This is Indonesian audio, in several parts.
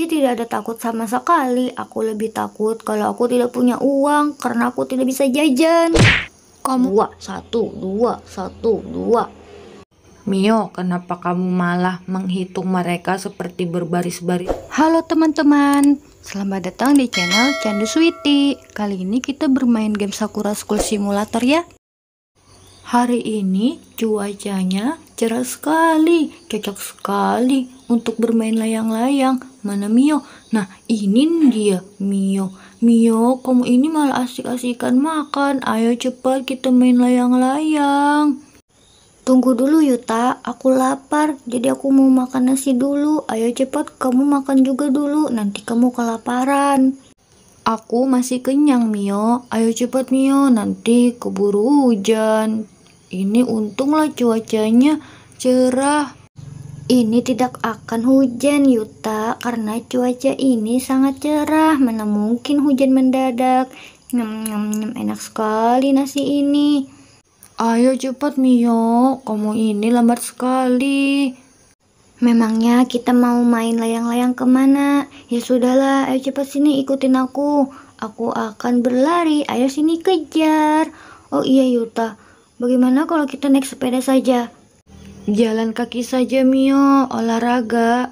Dia tidak ada takut sama sekali. Aku lebih takut kalau aku tidak punya uang karena aku tidak bisa jajan. Kamu dua, satu, dua, satu, dua. Mio, kenapa kamu malah menghitung mereka seperti berbaris-baris? Halo teman-teman, selamat datang di channel Candu Switi. Kali ini kita bermain game Sakura School Simulator ya. Hari ini cuacanya cerah sekali, cocok sekali untuk bermain layang-layang Mana Mio? Nah, ini dia Mio. Mio, kamu ini malah asik-asikan makan. Ayo cepat kita main layang-layang. Tunggu dulu Yuta, aku lapar, jadi aku mau makan nasi dulu. Ayo cepat, kamu makan juga dulu, nanti kamu kelaparan. Aku masih kenyang Mio, ayo cepat Mio, nanti keburu hujan. Ini untunglah cuacanya cerah. Ini tidak akan hujan Yuta karena cuaca ini sangat cerah mana mungkin hujan mendadak. Nyam nyam nyam enak sekali nasi ini. Ayo cepat Mio, kamu ini lambat sekali. Memangnya kita mau main layang-layang kemana? Ya sudahlah, ayo cepat sini ikutin aku. Aku akan berlari, ayo sini kejar. Oh iya Yuta, bagaimana kalau kita naik sepeda saja? Jalan kaki saja Mio, olahraga.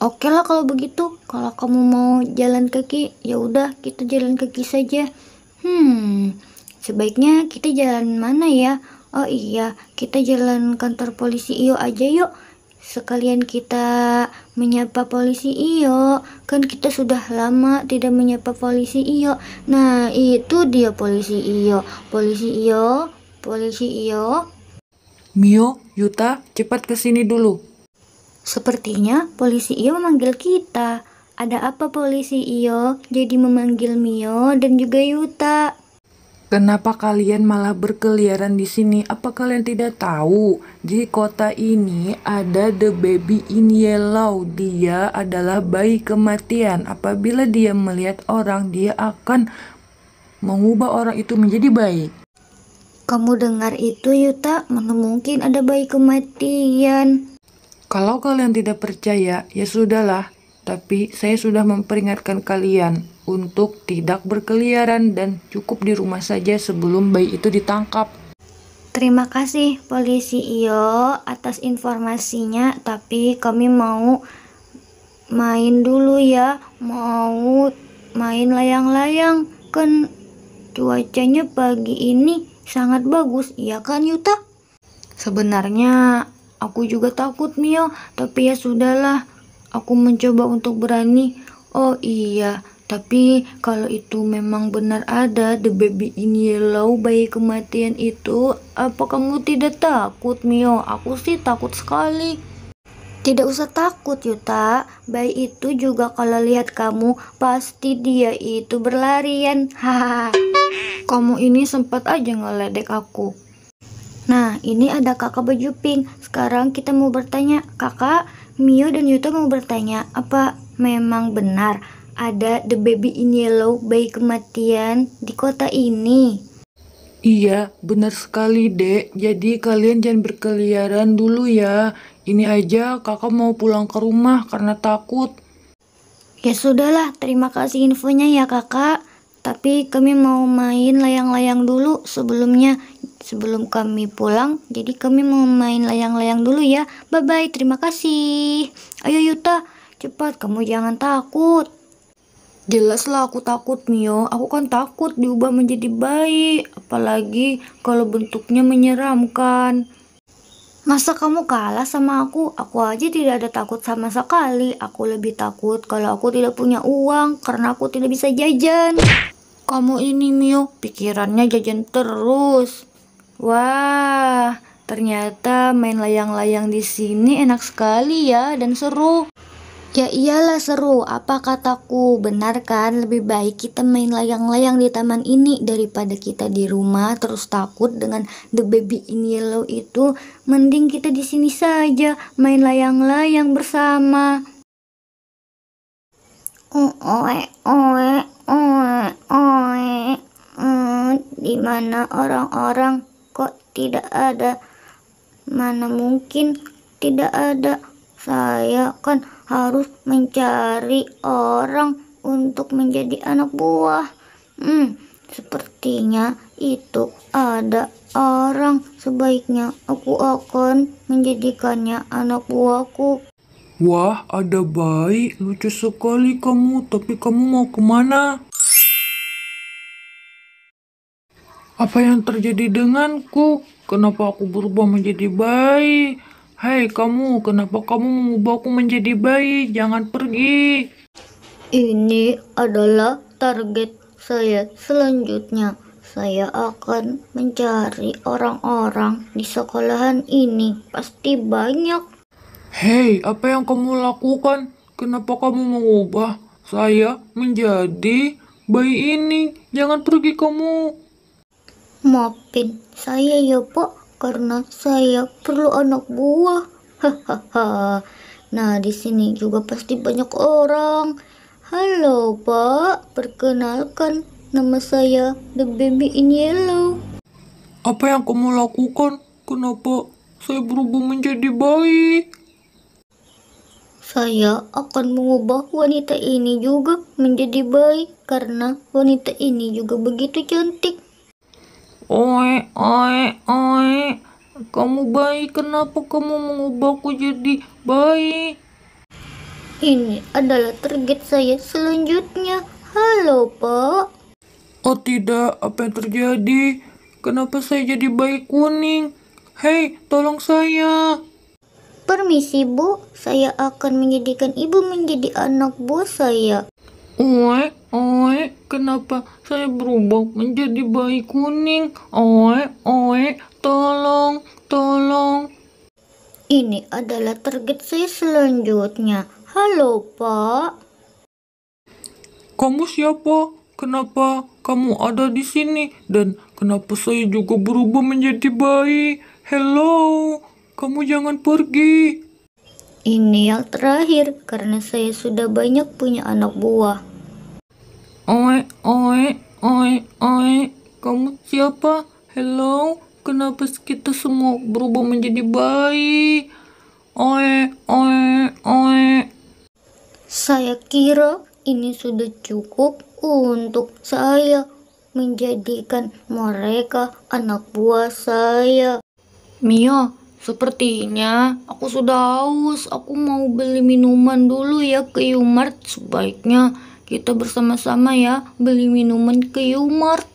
Oke lah kalau begitu, kalau kamu mau jalan kaki, ya udah kita jalan kaki saja. Hmm, sebaiknya kita jalan mana ya? Oh iya, kita jalan kantor polisi Iyo aja yuk. Sekalian kita menyapa polisi Iyo, kan kita sudah lama tidak menyapa polisi Iyo. Nah, itu dia polisi Iyo. Polisi Iyo, polisi Iyo, Mio, Yuta, cepat ke sini dulu. Sepertinya polisi Iyo memanggil kita. Ada apa polisi Iyo jadi memanggil Mio dan juga Yuta? Kenapa kalian malah berkeliaran di sini? Apa kalian tidak tahu? Di kota ini ada the baby in yellow. Dia adalah bayi kematian. Apabila dia melihat orang, dia akan mengubah orang itu menjadi baik. Kamu dengar itu Yuta? Mana mungkin ada bayi kematian? Kalau kalian tidak percaya, ya sudahlah. Tapi saya sudah memperingatkan kalian untuk tidak berkeliaran dan cukup di rumah saja sebelum bayi itu ditangkap. Terima kasih polisi Iyo atas informasinya, tapi kami mau main dulu ya, mau main layang-layang. Kan cuacanya pagi ini Sangat bagus, iya kan Yuta? Sebenarnya aku juga takut Mio, tapi ya sudahlah. Aku mencoba untuk berani. Oh iya, tapi kalau itu memang benar ada The Baby in Yellow bayi kematian itu, apa kamu tidak takut Mio? Aku sih takut sekali. Tidak usah takut Yuta, bayi itu juga kalau lihat kamu pasti dia itu berlarian. kamu ini sempat aja ngeledek aku. Nah, ini ada kakak baju pink. Sekarang kita mau bertanya, kakak, Mio dan Yuta mau bertanya, apa memang benar ada The Baby in Yellow bayi kematian di kota ini? Iya, benar sekali, Dek. Jadi kalian jangan berkeliaran dulu ya. Ini aja kakak mau pulang ke rumah karena takut. Ya sudahlah, terima kasih infonya ya kakak. Tapi kami mau main layang-layang dulu sebelumnya. Sebelum kami pulang, jadi kami mau main layang-layang dulu ya. Bye-bye, terima kasih. Ayo Yuta, cepat kamu jangan takut. Jelas lah aku takut Mio, aku kan takut diubah menjadi bayi, apalagi kalau bentuknya menyeramkan. Masa kamu kalah sama aku? Aku aja tidak ada takut sama sekali. Aku lebih takut kalau aku tidak punya uang karena aku tidak bisa jajan. Kamu ini Mio, pikirannya jajan terus. Wah, ternyata main layang-layang di sini enak sekali ya dan seru. Ya iyalah seru, apa kataku? Benar kan? Lebih baik kita main layang-layang di taman ini daripada kita di rumah terus takut dengan the baby in yellow itu. Mending kita di sini saja main layang-layang bersama. Oe oe oe oe. Hmm, di mana orang-orang kok tidak ada? Mana mungkin tidak ada? Saya kan harus mencari orang untuk menjadi anak buah. Hmm, sepertinya itu ada orang. Sebaiknya aku akan menjadikannya anak buahku. Wah, ada bayi Lucu sekali kamu. Tapi kamu mau kemana? Apa yang terjadi denganku? Kenapa aku berubah menjadi bayi? Hai hey, kamu, kenapa kamu mengubahku menjadi bayi? Jangan pergi. Ini adalah target saya selanjutnya. Saya akan mencari orang-orang di sekolahan ini. Pasti banyak. Hei, apa yang kamu lakukan? Kenapa kamu mengubah saya menjadi bayi ini? Jangan pergi kamu. Maafin saya ya, Pak karena saya perlu anak buah. Hahaha. nah, di sini juga pasti banyak orang. Halo, Pak. Perkenalkan, nama saya The Baby in Yellow. Apa yang kamu lakukan? Kenapa saya berubah menjadi bayi? Saya akan mengubah wanita ini juga menjadi bayi karena wanita ini juga begitu cantik. Oi, oi, oi. Kamu baik, kenapa kamu mengubahku jadi baik? Ini adalah target saya selanjutnya. Halo, Pak. Oh tidak, apa yang terjadi? Kenapa saya jadi baik kuning? Hei, tolong saya. Permisi, Bu. Saya akan menjadikan ibu menjadi anak bos saya. Oe, oe, kenapa saya berubah menjadi bayi kuning? Oe, oe, tolong, tolong. Ini adalah target saya selanjutnya. Halo, Pak. Kamu siapa? Kenapa kamu ada di sini? Dan kenapa saya juga berubah menjadi bayi? Hello, kamu jangan pergi. Ini yang terakhir karena saya sudah banyak punya anak buah. Oi, oi, oi, oi. Kamu siapa? Hello? Kenapa kita semua berubah menjadi bayi? Oi, oi, oi. Saya kira ini sudah cukup untuk saya menjadikan mereka anak buah saya. Mio, Sepertinya aku sudah haus. Aku mau beli minuman dulu ya ke Yumart. Sebaiknya kita bersama-sama ya beli minuman ke Yumart.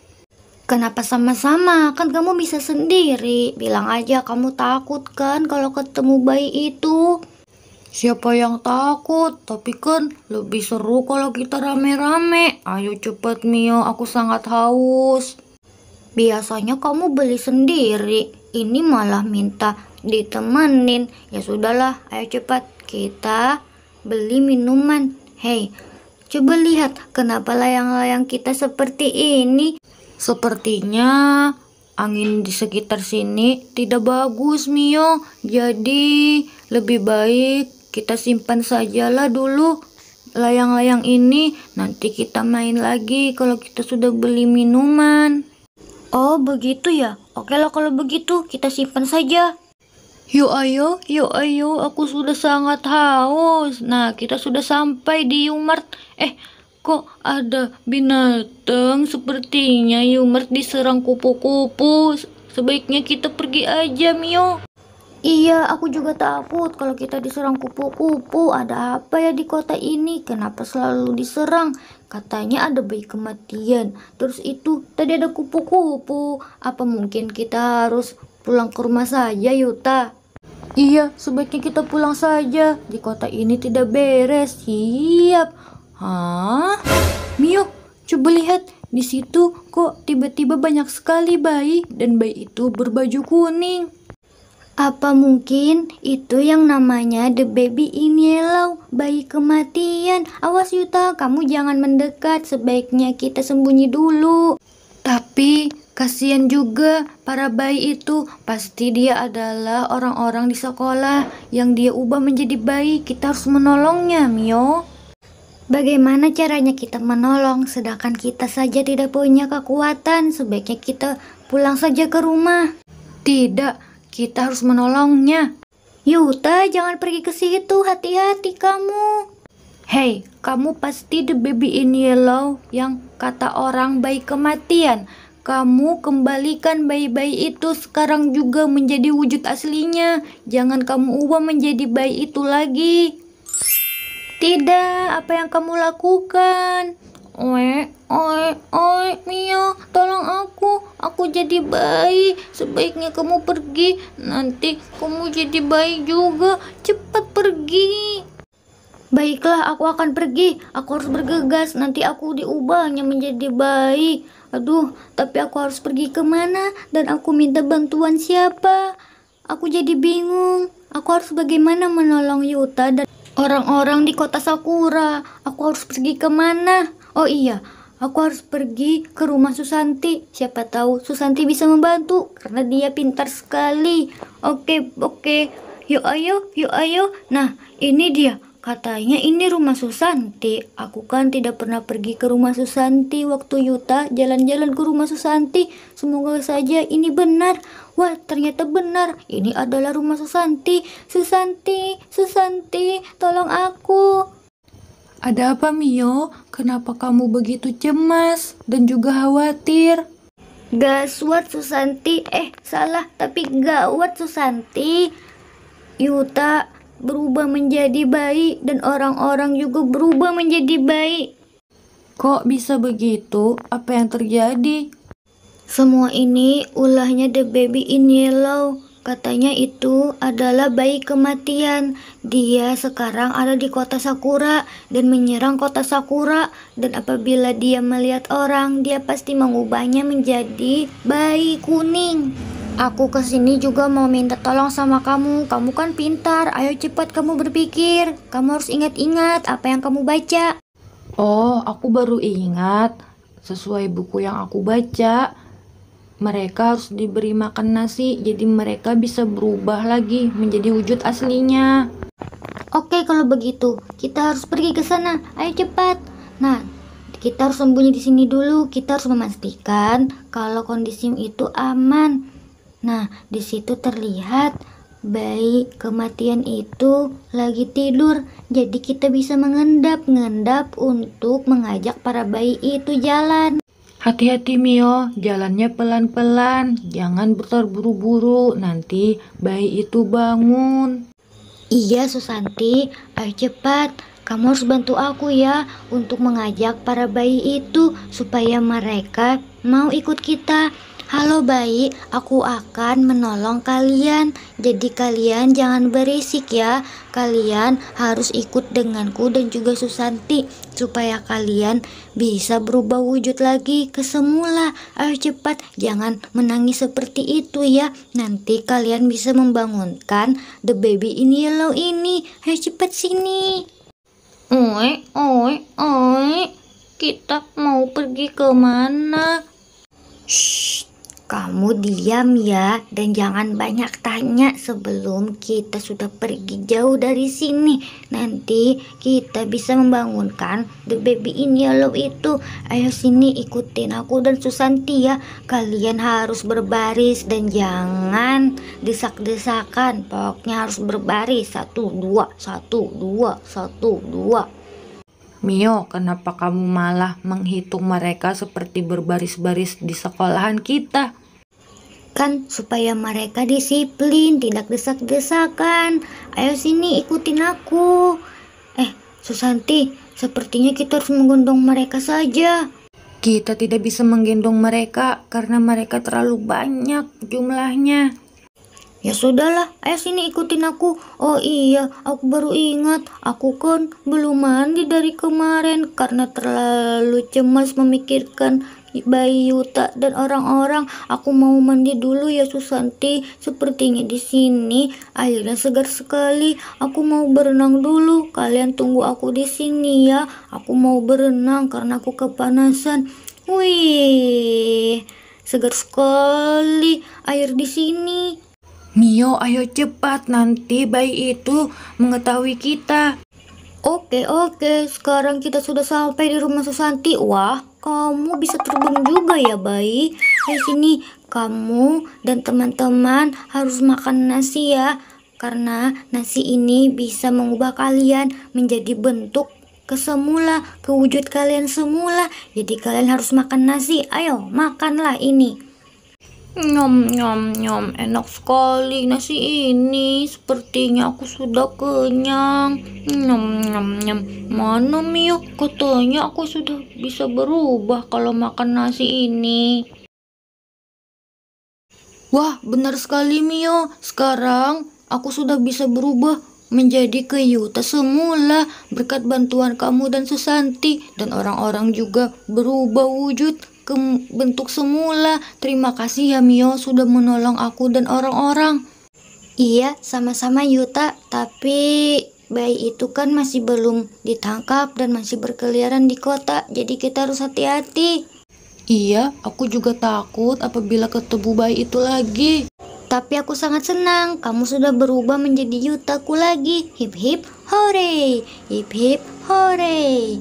Kenapa sama-sama? Kan kamu bisa sendiri. Bilang aja kamu takut kan kalau ketemu bayi itu. Siapa yang takut? Tapi kan lebih seru kalau kita rame-rame. Ayo cepat Mio, aku sangat haus. Biasanya kamu beli sendiri. Ini malah minta ditemenin. Ya sudahlah, ayo cepat kita beli minuman. Hei, coba lihat kenapa layang-layang kita seperti ini. Sepertinya angin di sekitar sini tidak bagus Mio. Jadi lebih baik kita simpan sajalah dulu layang-layang ini nanti kita main lagi kalau kita sudah beli minuman. Oh begitu ya? Oke lah kalau begitu kita simpan saja. Yuk ayo, yuk ayo, aku sudah sangat haus. Nah, kita sudah sampai di Yumart. Eh, kok ada binatang? Sepertinya Yumart diserang kupu-kupu. Sebaiknya kita pergi aja, Mio. Iya, aku juga takut kalau kita diserang kupu-kupu. Ada apa ya di kota ini? Kenapa selalu diserang? Katanya ada bayi kematian. Terus itu tadi ada kupu-kupu. Apa mungkin kita harus Pulang ke rumah saja, Yuta. Iya, sebaiknya kita pulang saja. Di kota ini tidak beres. Siap. Hah? Mio, coba lihat. Di situ kok tiba-tiba banyak sekali bayi dan bayi itu berbaju kuning. Apa mungkin itu yang namanya the baby in yellow, bayi kematian. Awas Yuta, kamu jangan mendekat, sebaiknya kita sembunyi dulu. Tapi Kasian juga para bayi itu, pasti dia adalah orang-orang di sekolah yang dia ubah menjadi bayi. Kita harus menolongnya, Mio. Bagaimana caranya kita menolong sedangkan kita saja tidak punya kekuatan? Sebaiknya kita pulang saja ke rumah. Tidak, kita harus menolongnya. Yuta, jangan pergi ke situ. Hati-hati kamu. Hei, kamu pasti the baby in yellow yang kata orang baik kematian. Kamu kembalikan bayi-bayi itu sekarang juga menjadi wujud aslinya. Jangan kamu ubah menjadi bayi itu lagi. Tidak, apa yang kamu lakukan? oi oi oi Mia, tolong aku. Aku jadi bayi. Sebaiknya kamu pergi. Nanti kamu jadi bayi juga. Cepat pergi. Baiklah, aku akan pergi. Aku harus bergegas. Nanti aku diubahnya menjadi bayi. Aduh, tapi aku harus pergi kemana? Dan aku minta bantuan siapa? Aku jadi bingung. Aku harus bagaimana menolong Yuta dan orang-orang di kota Sakura? Aku harus pergi kemana? Oh iya, aku harus pergi ke rumah Susanti. Siapa tahu Susanti bisa membantu karena dia pintar sekali. Oke, oke. Yuk ayo, yuk ayo. Nah, ini dia Katanya ini rumah Susanti. Aku kan tidak pernah pergi ke rumah Susanti waktu Yuta jalan-jalan ke rumah Susanti. Semoga saja ini benar. Wah, ternyata benar. Ini adalah rumah Susanti. Susanti, Susanti, tolong aku. Ada apa Mio? Kenapa kamu begitu cemas dan juga khawatir? Gaswat Susanti, eh salah tapi gawat Susanti. Yuta berubah menjadi baik dan orang-orang juga berubah menjadi baik. Kok bisa begitu? Apa yang terjadi? Semua ini ulahnya The Baby in Yellow. Katanya itu adalah bayi kematian. Dia sekarang ada di kota Sakura dan menyerang kota Sakura. Dan apabila dia melihat orang, dia pasti mengubahnya menjadi bayi kuning. Aku kesini juga mau minta tolong sama kamu. Kamu kan pintar, ayo cepat kamu berpikir. Kamu harus ingat-ingat apa yang kamu baca. Oh, aku baru ingat. Sesuai buku yang aku baca, mereka harus diberi makan nasi, jadi mereka bisa berubah lagi menjadi wujud aslinya. Oke, kalau begitu, kita harus pergi ke sana. Ayo cepat. Nah, kita harus sembunyi di sini dulu. Kita harus memastikan kalau kondisi itu aman. Nah, di situ terlihat bayi kematian itu lagi tidur. Jadi kita bisa mengendap-ngendap untuk mengajak para bayi itu jalan. Hati-hati Mio, jalannya pelan-pelan, jangan terburu-buru, nanti bayi itu bangun. Iya Susanti, ayo cepat, kamu harus bantu aku ya untuk mengajak para bayi itu supaya mereka mau ikut kita. Halo bayi, aku akan menolong kalian. Jadi kalian jangan berisik ya. Kalian harus ikut denganku dan juga Susanti supaya kalian bisa berubah wujud lagi ke semula. Ayo cepat, jangan menangis seperti itu ya. Nanti kalian bisa membangunkan the baby in yellow ini. Ayo cepat sini. Oi, oi, oi. Kita mau pergi kemana? Shh. Kamu diam ya dan jangan banyak tanya sebelum kita sudah pergi jauh dari sini. Nanti kita bisa membangunkan the baby in yellow itu. Ayo sini ikutin aku dan Susanti ya. Kalian harus berbaris dan jangan desak-desakan. Pokoknya harus berbaris. Satu dua, satu dua, satu dua. Mio, kenapa kamu malah menghitung mereka seperti berbaris-baris di sekolahan kita? Kan supaya mereka disiplin, tidak desak-desakan. Ayo sini ikutin aku. Eh, Susanti, sepertinya kita harus menggendong mereka saja. Kita tidak bisa menggendong mereka karena mereka terlalu banyak jumlahnya. Ya sudahlah, ayo sini ikutin aku. Oh iya, aku baru ingat. Aku kan belum mandi dari kemarin karena terlalu cemas memikirkan bayi Yuta dan orang-orang. Aku mau mandi dulu ya Susanti. Sepertinya di sini airnya segar sekali. Aku mau berenang dulu. Kalian tunggu aku di sini ya. Aku mau berenang karena aku kepanasan. Wih, segar sekali air di sini. Mio, ayo cepat nanti bayi itu mengetahui kita. Oke, oke. Sekarang kita sudah sampai di rumah Susanti. Wah, kamu bisa terbang juga ya, bayi. Di sini, kamu dan teman-teman harus makan nasi ya. Karena nasi ini bisa mengubah kalian menjadi bentuk kesemula, kewujud kalian semula. Jadi kalian harus makan nasi. Ayo, makanlah ini. Nyom nyom nyom enak sekali nasi ini sepertinya aku sudah kenyang Nyom nyom nyom mana Mio katanya aku sudah bisa berubah kalau makan nasi ini Wah benar sekali Mio sekarang aku sudah bisa berubah menjadi keyuta semula berkat bantuan kamu dan Susanti dan orang-orang juga berubah wujud ke bentuk semula. Terima kasih ya Mio sudah menolong aku dan orang-orang. Iya, sama-sama Yuta, tapi bayi itu kan masih belum ditangkap dan masih berkeliaran di kota, jadi kita harus hati-hati. Iya, aku juga takut apabila ketemu bayi itu lagi. Tapi aku sangat senang, kamu sudah berubah menjadi Yutaku lagi. Hip hip hore, hip hip hore.